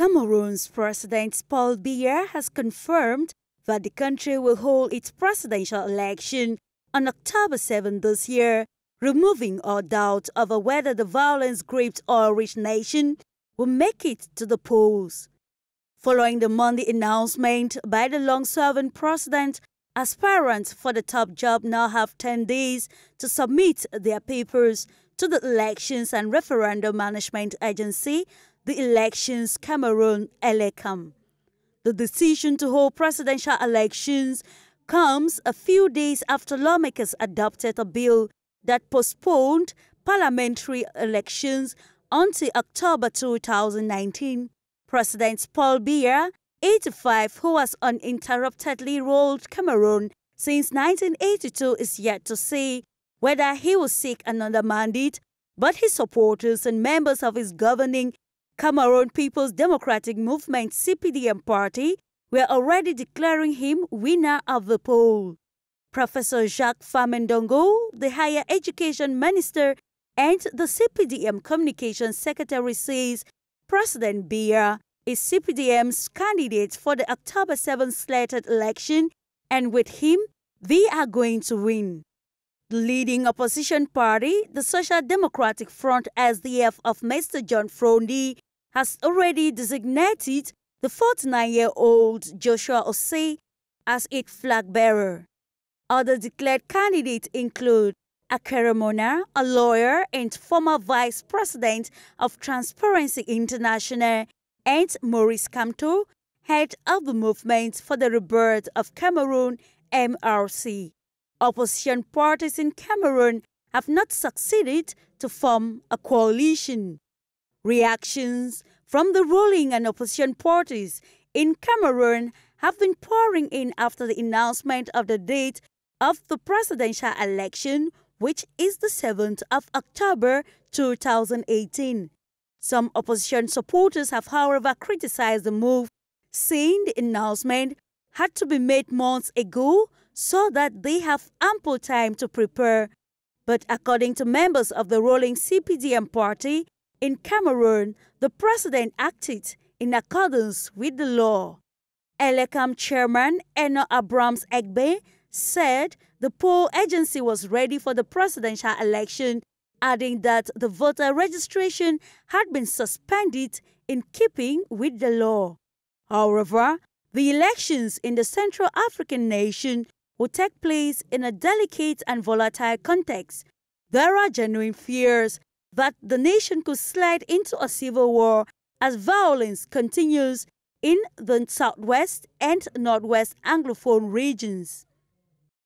Cameroon's President Paul Biya has confirmed that the country will hold its presidential election on October 7 this year, removing all doubt over whether the violence gripped oil rich nation will make it to the polls. Following the Monday announcement by the long-serving president, aspirants for the top job now have 10 days to submit their papers to the Elections and Referendum Management Agency the elections Cameroon Elecam. The decision to hold presidential elections comes a few days after lawmakers adopted a bill that postponed parliamentary elections until October 2019. President Paul Biya, 85, who has uninterruptedly ruled Cameroon since 1982, is yet to say whether he will seek another mandate, but his supporters and members of his governing Cameroon People's Democratic Movement CPDM party were already declaring him winner of the poll. Professor Jacques Famendongo, the higher education minister and the CPDM communications secretary says President Biya is CPDM's candidate for the October 7th slated election and with him, they are going to win. The leading opposition party, the Social Democratic Front SDF of Mr. John Frondi, has already designated the 49-year-old Joshua Osei as its flag bearer. Other declared candidates include Akeremona, a lawyer and former vice president of Transparency International, and Maurice Kamto, head of the Movement for the Rebirth of Cameroon, MRC. Opposition parties in Cameroon have not succeeded to form a coalition. Reactions from the ruling and opposition parties in Cameroon have been pouring in after the announcement of the date of the presidential election, which is the 7th of October 2018. Some opposition supporters have, however, criticized the move, saying the announcement had to be made months ago so that they have ample time to prepare. But according to members of the ruling CPDM party, in Cameroon, the president acted in accordance with the law. Elecam chairman Eno Abrams Egbe said the poll agency was ready for the presidential election, adding that the voter registration had been suspended in keeping with the law. However, the elections in the Central African nation will take place in a delicate and volatile context. There are genuine fears that the nation could slide into a civil war as violence continues in the southwest and northwest Anglophone regions.